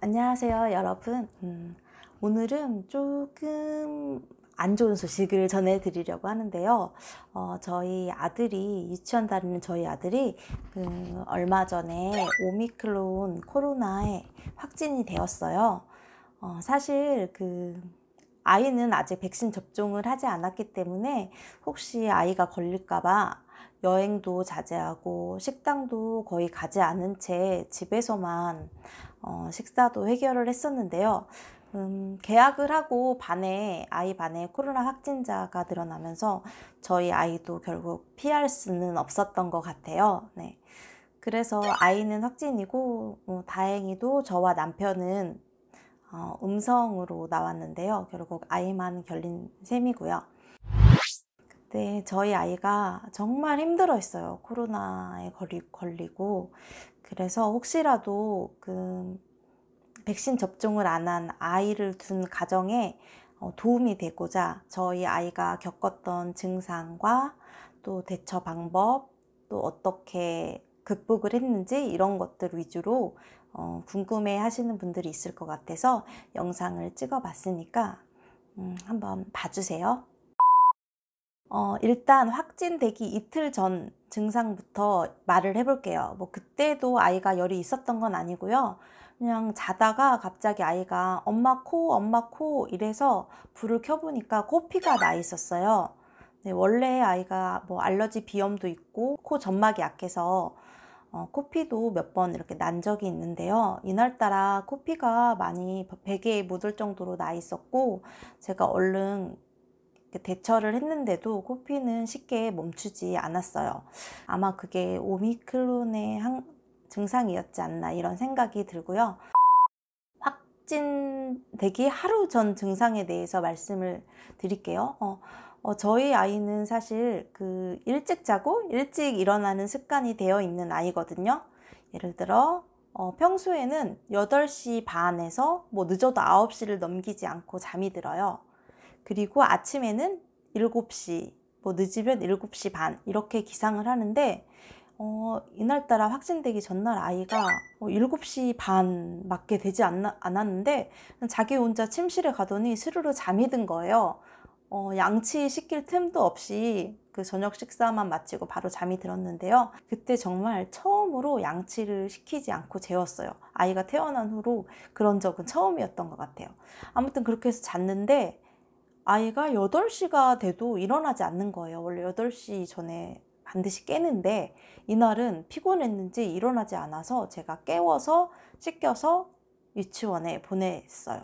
안녕하세요 여러분 음, 오늘은 조금 안 좋은 소식을 전해드리려고 하는데요 어, 저희 아들이 유치원 다니는 저희 아들이 그 얼마 전에 오미크론 코로나에 확진이 되었어요 어, 사실 그 아이는 아직 백신 접종을 하지 않았기 때문에 혹시 아이가 걸릴까봐 여행도 자제하고 식당도 거의 가지 않은 채 집에서만 어, 식사도 해결을 했었는데요. 음, 계약을 하고 반에 아이 반에 코로나 확진자가 늘어나면서 저희 아이도 결국 피할 수는 없었던 것 같아요. 네. 그래서 아이는 확진이고 어, 다행히도 저와 남편은 어, 음성으로 나왔는데요. 결국 아이만 결린 셈이고요. 네, 저희 아이가 정말 힘들어 했어요. 코로나에 걸리, 걸리고. 그래서 혹시라도 그 백신 접종을 안 한 아이를 둔 가정에 어, 도움이 되고자 저희 아이가 겪었던 증상과 또 대처 방법 또 어떻게 극복을 했는지 이런 것들 위주로 어, 궁금해 하시는 분들이 있을 것 같아서 영상을 찍어 봤으니까 음, 한번 봐주세요. 어, 일단 확진되기 이틀 전 증상부터 말을 해볼게요. 뭐 그때도 아이가 열이 있었던 건 아니고요. 그냥 자다가 갑자기 아이가 엄마 코, 엄마 코 이래서 불을 켜보니까 코피가 나 있었어요. 네, 원래 아이가 뭐 알러지 비염도 있고 코 점막이 약해서 어, 코피도 몇 번 이렇게 난 적이 있는데요. 이날따라 코피가 많이 베개에 묻을 정도로 나 있었고 제가 얼른 대처를 했는데도 코피는 쉽게 멈추지 않았어요. 아마 그게 오미크론의 항, 증상이었지 않나 이런 생각이 들고요. 확진되기 하루 전 증상에 대해서 말씀을 드릴게요. 어, 어, 저희 아이는 사실 그 일찍 자고 일찍 일어나는 습관이 되어 있는 아이거든요. 예를 들어 어, 평소에는 8시 반에서 뭐 늦어도 9시를 넘기지 않고 잠이 들어요. 그리고 아침에는 7시, 뭐 늦으면 7시 반 이렇게 기상을 하는데 어, 이날따라 확진되기 전날 아이가 뭐 어, 7시 반 맞게 되지 않나, 않았는데 자기 혼자 침실에 가더니 스르르 잠이 든 거예요. 어, 양치 시킬 틈도 없이 그 저녁 식사만 마치고 바로 잠이 들었는데요. 그때 정말 처음으로 양치를 시키지 않고 재웠어요. 아이가 태어난 후로 그런 적은 처음이었던 것 같아요. 아무튼 그렇게 해서 잤는데 아이가 8시가 돼도 일어나지 않는 거예요. 원래 8시 전에 반드시 깨는데 이날은 피곤했는지 일어나지 않아서 제가 깨워서 씻겨서 유치원에 보냈어요.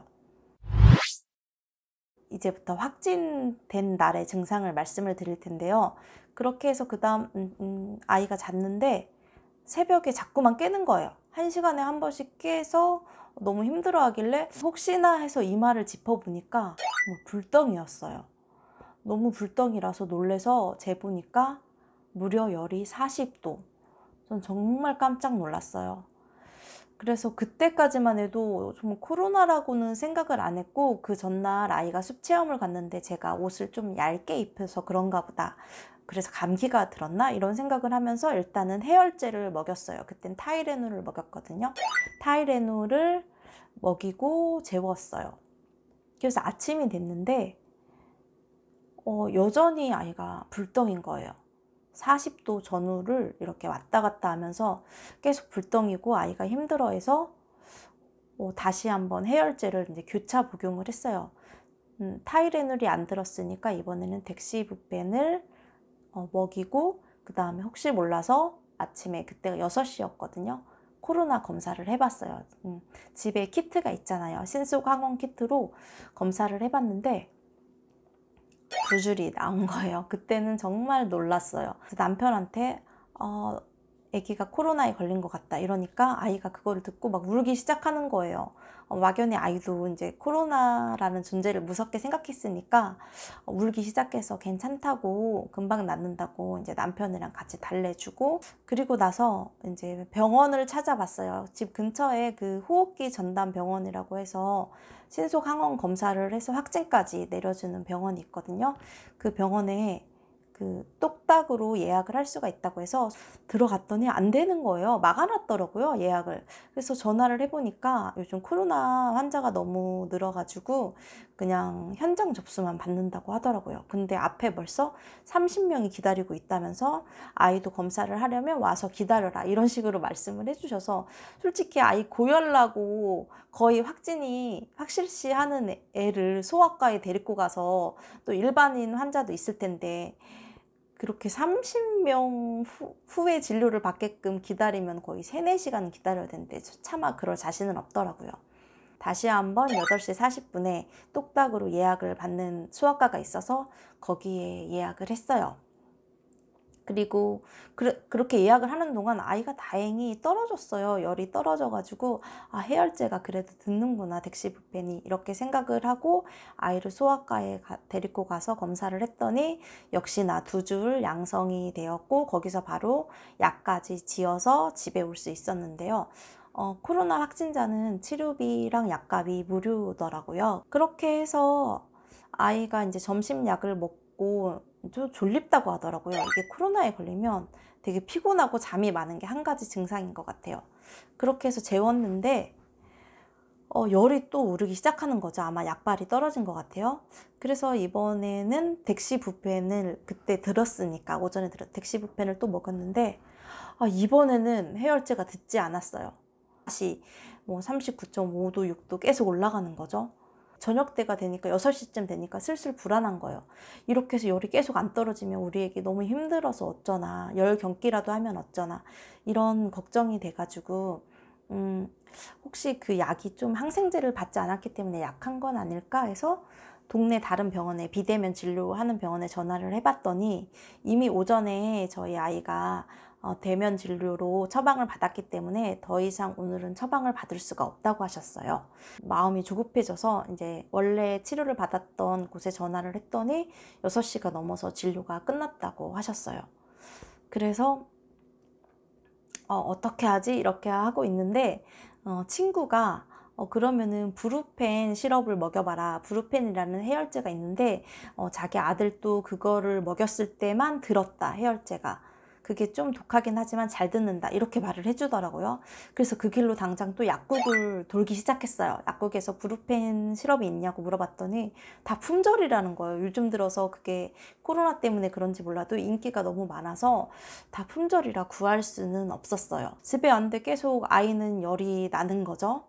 이제부터 확진된 날의 증상을 말씀을 드릴 텐데요. 그렇게 해서 그 다음 음, 음, 아이가 잤는데 새벽에 자꾸만 깨는 거예요. 한 시간에 한 번씩 깨서 너무 힘들어 하길래 혹시나 해서 이마를 짚어보니까 정 불덩이였어요. 너무 불덩이라서 놀래서 재보니까 무려 열이 40도. 전 정말 깜짝 놀랐어요. 그래서 그때까지만 해도 좀 코로나라고는 생각을 안 했고 그 전날 아이가 숲 체험을 갔는데 제가 옷을 좀 얇게 입혀서 그런가 보다. 그래서 감기가 들었나 이런 생각을 하면서 일단은 해열제를 먹였어요. 그땐 타이레놀을 먹였거든요. 타이레놀을 먹이고 재웠어요. 그래서 아침이 됐는데 어, 여전히 아이가 불덩인 거예요. 40도 전후를 이렇게 왔다 갔다 하면서 계속 불덩이고 아이가 힘들어해서 어, 다시 한번 해열제를 이제 교차 복용을 했어요. 음, 타이레놀이 안 들었으니까 이번에는 덱시부펜을 어, 먹이고 그 다음에 혹시 몰라서 아침에 그때가 6시였거든요. 코로나 검사를 해봤어요. 음, 집에 키트가 있잖아요. 신속 항원 키트로 검사를 해봤는데 두 줄이 나온 거예요. 그때는 정말 놀랐어요. 남편한테 어, 아기가 코로나에 걸린 것 같다 이러니까 아이가 그거를 듣고 막 울기 시작하는 거예요. 어, 막연히 아이도 이제 코로나라는 존재를 무섭게 생각했으니까 어, 울기 시작해서 괜찮다고 금방 낫는다고 이제 남편이랑 같이 달래주고 그리고 나서 이제 병원을 찾아봤어요. 집 근처에 그 호흡기 전담 병원이라고 해서 신속 항원 검사를 해서 확진까지 내려주는 병원이 있거든요. 그 병원에 그 똑딱으로 예약을 할 수가 있다고 해서 들어갔더니 안 되는 거예요. 막아놨더라고요, 예약을. 그래서 전화를 해보니까 요즘 코로나 환자가 너무 늘어가지고 그냥 현장 접수만 받는다고 하더라고요. 근데 앞에 벌써 30명이 기다리고 있다면서 아이도 검사를 하려면 와서 기다려라. 이런 식으로 말씀을 해주셔서 솔직히 아이 고열나고 거의 확진이 확실시 하는 애를 소아과에 데리고 가서 또 일반인 환자도 있을 텐데 그렇게 30명 후, 에 진료를 받게끔 기다리면 거의 3, 4시간 기다려야 되는데 차마 그럴 자신은 없더라고요. 다시 한번 8시 40분에 똑딱으로 예약을 받는 수학과가 있어서 거기에 예약을 했어요. 그리고 그, 그렇게 예약을 하는 동안 아이가 다행히 떨어졌어요. 열이 떨어져가지고 아 해열제가 그래도 듣는구나 덱시부펜이 이렇게 생각을 하고 아이를 소아과에 가, 데리고 가서 검사를 했더니 역시나 두 줄 양성이 되었고 거기서 바로 약까지 지어서 집에 올 수 있었는데요. 어, 코로나 확진자는 치료비랑 약값이 무료더라고요. 그렇게 해서 아이가 이제 점심약을 먹고 좀 졸립다고 하더라고요. 이게 코로나에 걸리면 되게 피곤하고 잠이 많은 게 한 가지 증상인 것 같아요. 그렇게 해서 재웠는데 어, 열이 또 오르기 시작하는 거죠. 아마 약발이 떨어진 것 같아요. 그래서 이번에는 덱시 부펜을 그때 들었으니까 오전에 들었 덱시 부펜을 또 먹었는데 아, 이번에는 해열제가 듣지 않았어요. 다시 뭐 39.5도, 6도 계속 올라가는 거죠. 저녁 때가 되니까 6시쯤 되니까 슬슬 불안한 거예요. 이렇게 해서 열이 계속 안 떨어지면 우리 에게 너무 힘들어서 어쩌나 열 경기라도 하면 어쩌나 이런 걱정이 돼가지고 음 혹시 그 약이 좀 항생제를 받지 않았기 때문에 약한 건 아닐까 해서 동네 다른 병원에 비대면 진료하는 병원에 전화를 해봤더니 이미 오전에 저희 아이가 어, 대면 진료로 처방을 받았기 때문에 더 이상 오늘은 처방을 받을 수가 없다고 하셨어요. 마음이 조급해져서 이제 원래 치료를 받았던 곳에 전화를 했더니 6시가 넘어서 진료가 끝났다고 하셨어요. 그래서 어, 떻게 하지? 이렇게 하고 있는데 어, 친구가 어, 그러면은 브루펜 시럽을 먹여봐라. 브루펜이라는 해열제가 있는데 어, 자기 아들도 그거를 먹였을 때만 들었다. 해열제가. 그게 좀 독하긴 하지만 잘 듣는다 이렇게 말을 해주더라고요. 그래서 그 길로 당장 또 약국을 돌기 시작했어요. 약국에서 브루펜 시럽이 있냐고 물어봤더니 다 품절이라는 거예요. 요즘 들어서 그게 코로나 때문에 그런지 몰라도 인기가 너무 많아서 다 품절이라 구할 수는 없었어요. 집에 왔는데 계속 아이는 열이 나는 거죠.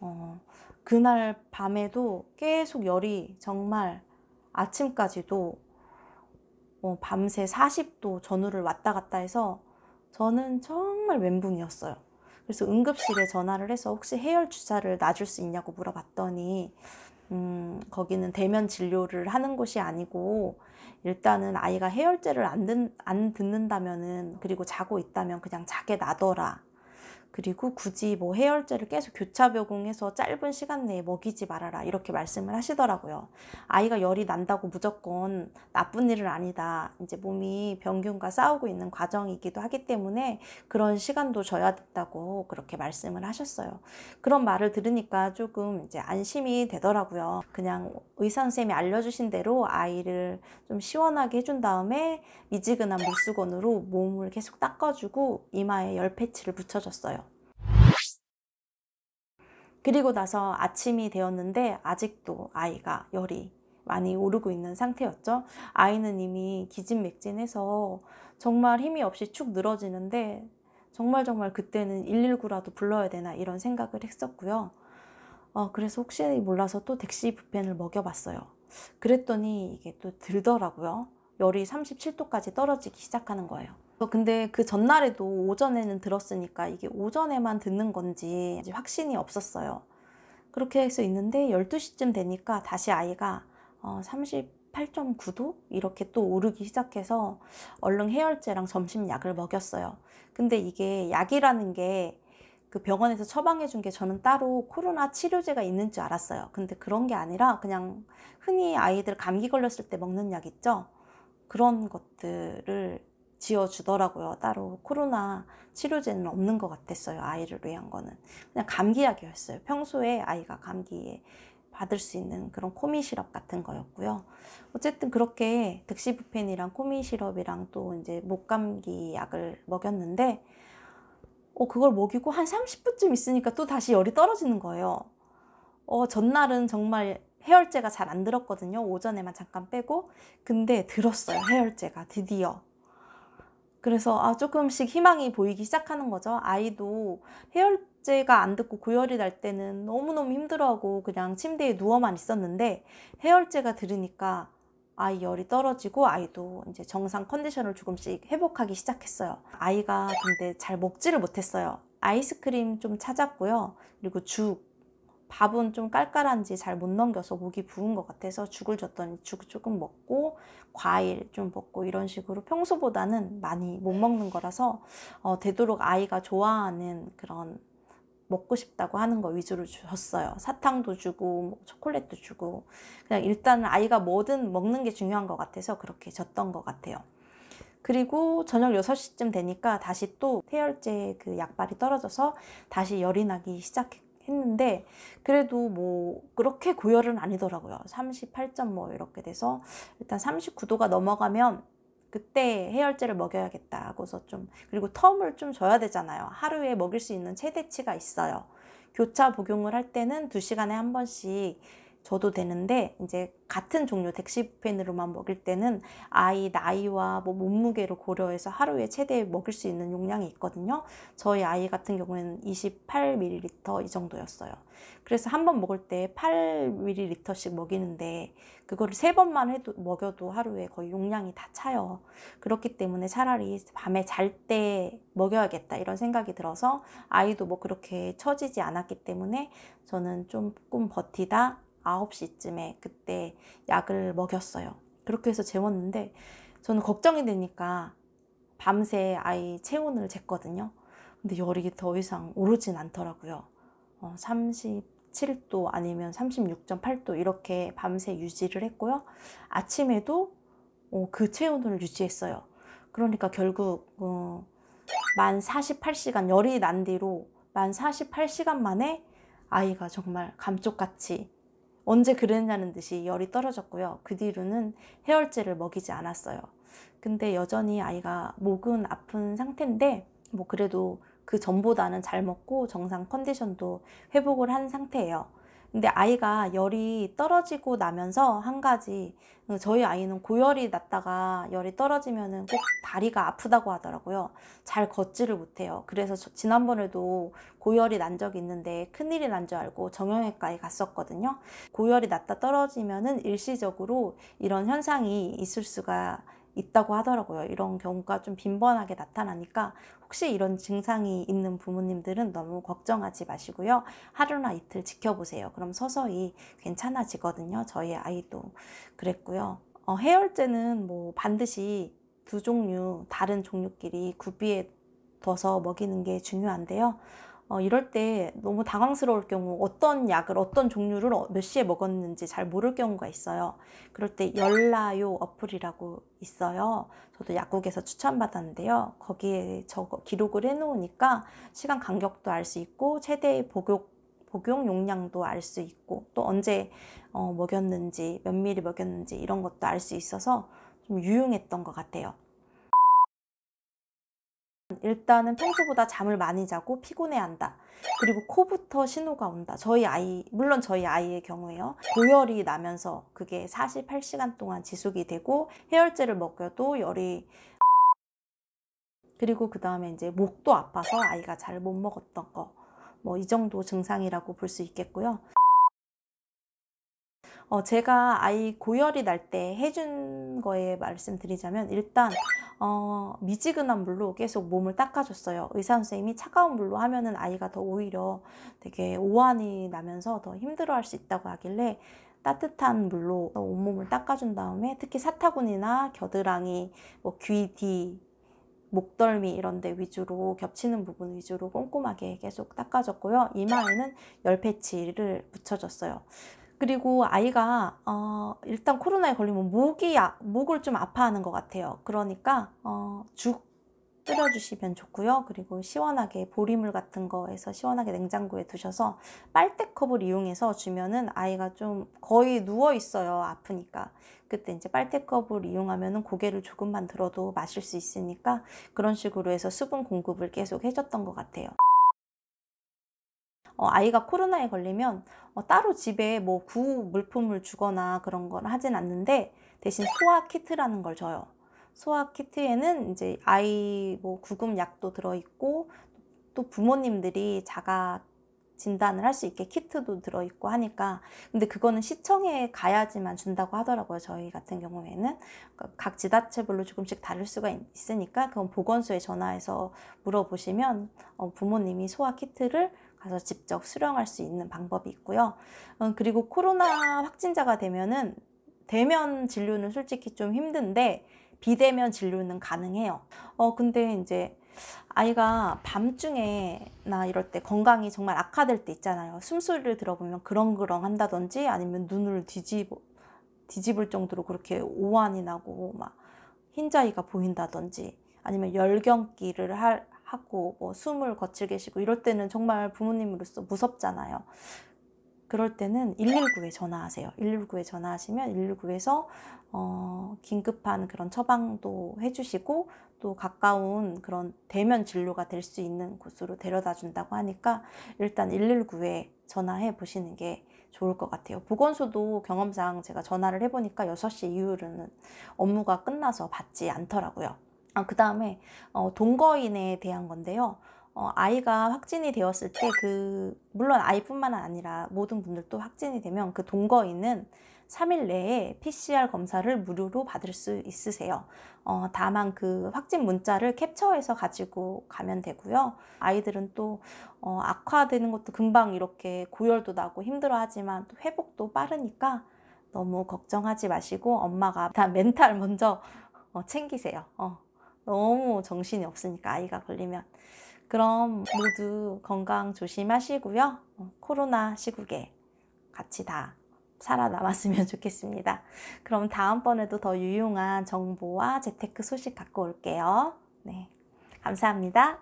어, 그날 밤에도 계속 열이 정말 아침까지도 어, 밤새 40도 전후를 왔다 갔다 해서 저는 정말 멘붕이었어요. 그래서 응급실에 전화를 해서 혹시 해열 주사를 놔줄 수 있냐고 물어봤더니 음, 거기는 대면 진료를 하는 곳이 아니고 일단은 아이가 해열제를 안, 듣, 안 듣는다면은 그리고 자고 있다면 그냥 자게 놔둬라 그리고 굳이 뭐 해열제를 계속 교차 복용해서 짧은 시간 내에 먹이지 말아라 이렇게 말씀을 하시더라고요. 아이가 열이 난다고 무조건 나쁜 일은 아니다. 이제 몸이 병균과 싸우고 있는 과정이기도 하기 때문에 그런 시간도 줘야 된다고 그렇게 말씀을 하셨어요. 그런 말을 들으니까 조금 이제 안심이 되더라고요. 그냥 의사 선생님이 알려주신 대로 아이를 좀 시원하게 해준 다음에 미지근한 물수건으로 몸을 계속 닦아주고 이마에 열 패치를 붙여줬어요. 그리고 나서 아침이 되었는데 아직도 아이가 열이 많이 오르고 있는 상태였죠. 아이는 이미 기진맥진해서 정말 힘이 없이 축 늘어지는데 정말 정말 그때는 119라도 불러야 되나 이런 생각을 했었고요. 어, 그래서 혹시 몰라서 또 덱시 부펜을 먹여봤어요. 그랬더니 이게 또 들더라고요. 열이 37도까지 떨어지기 시작하는 거예요. 어, 근데 그 전날에도 오전에는 들었으니까 이게 오전에만 듣는 건지 확신이 없었어요. 그렇게 해서 있는데 12시쯤 되니까 다시 아이가 어, 38.9도 이렇게 또 오르기 시작해서 얼른 해열제랑 점심 약을 먹였어요. 근데 이게 약이라는 게 그 병원에서 처방해 준 게 저는 따로 코로나 치료제가 있는 줄 알았어요. 근데 그런 게 아니라 그냥 흔히 아이들 감기 걸렸을 때 먹는 약 있죠? 그런 것들을 지어주더라고요. 따로 코로나 치료제는 없는 것 같았어요. 아이를 위한 거는. 그냥 감기약이었어요. 평소에 아이가 감기에 받을 수 있는 그런 코미 시럽 같은 거였고요. 어쨌든 그렇게 득시부펜이랑 코미 시럽이랑 또 이제 목감기 약을 먹였는데, 어, 그걸 먹이고 한 30분쯤 있으니까 또 다시 열이 떨어지는 거예요. 어, 전날은 정말 해열제가 잘 안 들었거든요. 오전에만 잠깐 빼고. 근데 들었어요. 해열제가 드디어. 그래서 아 조금씩 희망이 보이기 시작하는 거죠. 아이도 해열제가 안 듣고 고열이 날 때는 너무너무 힘들어하고 그냥 침대에 누워만 있었는데 해열제가 들으니까 아이 열이 떨어지고 아이도 이제 정상 컨디션을 조금씩 회복하기 시작했어요. 아이가 근데 잘 먹지를 못했어요. 아이스크림 좀 찾았고요. 그리고 죽 밥은 좀 깔깔한지 잘 못 넘겨서 목이 부은 것 같아서 죽을 줬더니 죽 조금 먹고 과일 좀 먹고 이런 식으로 평소보다는 많이 못 먹는 거라서 어, 되도록 아이가 좋아하는 그런 먹고 싶다고 하는 거 위주로 줬어요. 사탕도 주고 뭐 초콜릿도 주고 그냥 일단은 아이가 뭐든 먹는 게 중요한 것 같아서 그렇게 줬던 것 같아요. 그리고 저녁 6시쯤 되니까 다시 또태혈제그 약발이 떨어져서 다시 열이 나기 시작했고 했는데 그래도 뭐 그렇게 고열은 아니더라고요. 38점 뭐 이렇게 돼서 일단 39도가 넘어가면 그때 해열제를 먹여야겠다 하고서 좀 그리고 텀을 좀 줘야 되잖아요. 하루에 먹일 수 있는 최대치가 있어요. 교차 복용을 할 때는 두시간에한 번씩 줘도 되는데 이제 같은 종류 덱시펜으로만 먹일 때는 아이 나이와 뭐 몸무게를 고려해서 하루에 최대 먹일 수 있는 용량이 있거든요. 저희 아이 같은 경우에는 28ml 이 정도였어요. 그래서 한 번 먹을 때 8ml씩 먹이는데 그거를 세 번만 해도 먹여도 하루에 거의 용량이 다 차요. 그렇기 때문에 차라리 밤에 잘 때 먹여야겠다 이런 생각이 들어서 아이도 뭐 그렇게 처지지 않았기 때문에 저는 조금 버티다 9시쯤에 그때 약을 먹였어요. 그렇게 해서 재웠는데 저는 걱정이 되니까 밤새 아이 체온을 쟀거든요. 근데 열이 더 이상 오르진 않더라고요. 어, 37도 아니면 36.8도 이렇게 밤새 유지를 했고요. 아침에도 어, 그 체온을 유지했어요. 그러니까 결국 어, 만 48시간 열이 난 뒤로 만 48시간 만에 아이가 정말 감쪽같이 언제 그랬냐는 듯이 열이 떨어졌고요. 그 뒤로는 해열제를 먹이지 않았어요. 근데 여전히 아이가 목은 아픈 상태인데 뭐 그래도 그 전보다는 잘 먹고 정상 컨디션도 회복을 한 상태예요. 근데 아이가 열이 떨어지고 나면서 한 가지 어, 저희 아이는 고열이 났다가 열이 떨어지면 꼭 다리가 아프다고 하더라고요. 잘 걷지를 못해요. 그래서 지난번에도 고열이 난 적이 있는데 큰일이 난 줄 알고 정형외과에 갔었거든요. 고열이 났다 떨어지면 일시적으로 이런 현상이 있을 수가 있다고 하더라고요. 이런 경우가 좀 빈번하게 나타나니까 혹시 이런 증상이 있는 부모님들은 너무 걱정하지 마시고요. 하루나 이틀 지켜보세요. 그럼 서서히 괜찮아지거든요. 저희 아이도 그랬고요. 어, 해열제는 뭐 반드시 두 종류 다른 종류끼리 구비해 둬서 먹이는 게 중요한데요. 어, 이럴 때 너무 당황스러울 경우 어떤 약을 어떤 종류를 어, 몇 시에 먹었는지 잘 모를 경우가 있어요. 그럴 때 열라요 어플이라고 있어요. 저도 약국에서 추천받았는데요. 거기에 저거 기록을 해놓으니까 시간 간격도 알 수 있고 최대 복용 복용 용량도 알 수 있고 또 언제 어, 먹였는지 몇 미리 먹였는지 이런 것도 알 수 있어서 좀 유용했던 것 같아요. 일단은 평소보다 잠을 많이 자고 피곤해한다. 그리고 코부터 신호가 온다. 저희 아이, 물론 저희 아이의 경우에요. 고열이 나면서 그게 48시간 동안 지속이 되고 해열제를 먹여도 열이 그리고 그 다음에 이제 목도 아파서 아이가 잘 못 먹었던 거. 뭐 이 정도 증상이라고 볼 수 있겠고요. 어, 제가 아이 고열이 날 때 해준 거에 말씀드리자면 일단 어, 미지근한 물로 계속 몸을 닦아줬어요. 의사 선생님이 차가운 물로 하면은 아이가 더 오히려 되게 오한이 나면서 더 힘들어할 수 있다고 하길래 따뜻한 물로 온몸을 닦아준 다음에 특히 사타구니나 겨드랑이, 뭐 귀, 뒤, 목덜미 이런 데 위주로 겹치는 부분 위주로 꼼꼼하게 계속 닦아줬고요. 이마에는 열 패치를 붙여줬어요. 그리고 아이가 어, 일단 코로나에 걸리면 목이 아, 목을 좀 아파하는 것 같아요. 그러니까 어, 죽 끓여주시면 좋고요. 그리고 시원하게 보리물 같은 거에서 시원하게 냉장고에 두셔서 빨대컵을 이용해서 주면은 아이가 좀 거의 누워 있어요. 아프니까. 그때 이제 빨대컵을 이용하면은 고개를 조금만 들어도 마실 수 있으니까 그런 식으로 해서 수분 공급을 계속 해줬던 것 같아요. 어, 아이가 코로나에 걸리면 어, 따로 집에 뭐 구 물품을 주거나 그런 걸 하진 않는데 대신 소아 키트라는 걸 줘요. 소아 키트에는 이제 아이 뭐 구금 약도 들어있고 또 부모님들이 자가 진단을 할 수 있게 키트도 들어있고 하니까 근데 그거는 시청에 가야지만 준다고 하더라고요 저희 같은 경우에는 그러니까 각 지자체별로 조금씩 다를 수가 있으니까 그건 보건소에 전화해서 물어보시면 어, 부모님이 소아 키트를 가서 직접 수령할 수 있는 방법이 있고요. 어, 그리고 코로나 확진자가 되면은 대면 진료는 솔직히 좀 힘든데 비대면 진료는 가능해요. 어 근데 이제 아이가 밤중에나 이럴 때 건강이 정말 악화될 때 있잖아요. 숨소리를 들어보면 그렁그렁 한다든지 아니면 눈을 뒤집어 뒤집을 정도로 그렇게 오한이 나고 막 흰자위가 보인다든지 아니면 열경기를 할, 하고 뭐 숨을 거칠게 쉬고 이럴 때는 정말 부모님으로서 무섭잖아요. 그럴 때는 119에 전화하세요. 119에 전화하시면 119에서 어, 긴급한 그런 처방도 해주시고 또 가까운 그런 대면 진료가 될 수 있는 곳으로 데려다 준다고 하니까 일단 119에 전화해 보시는 게 좋을 것 같아요. 보건소도 경험상 제가 전화를 해보니까 6시 이후로는 업무가 끝나서 받지 않더라고요. 아, 그 다음에 어, 동거인에 대한 건데요. 어, 아이가 확진이 되었을 때그 물론 아이뿐만 아니라 모든 분들도 확진이 되면 그 동거인은 3일 내에 PCR 검사를 무료로 받을 수 있으세요. 어, 다만 그 확진 문자를 캡처해서 가지고 가면 되고요. 아이들은 또 어, 악화되는 것도 금방 이렇게 고열도 나고 힘들어하지만 또 회복도 빠르니까 너무 걱정하지 마시고 엄마가 다 멘탈 먼저 어, 챙기세요. 어. 너무 정신이 없으니까 아이가 걸리면 그럼 모두 건강 조심하시고요 어, 코로나 시국에 같이 다 살아남았으면 좋겠습니다 그럼 다음번에도 더 유용한 정보와 재테크 소식 갖고 올게요 네, 감사합니다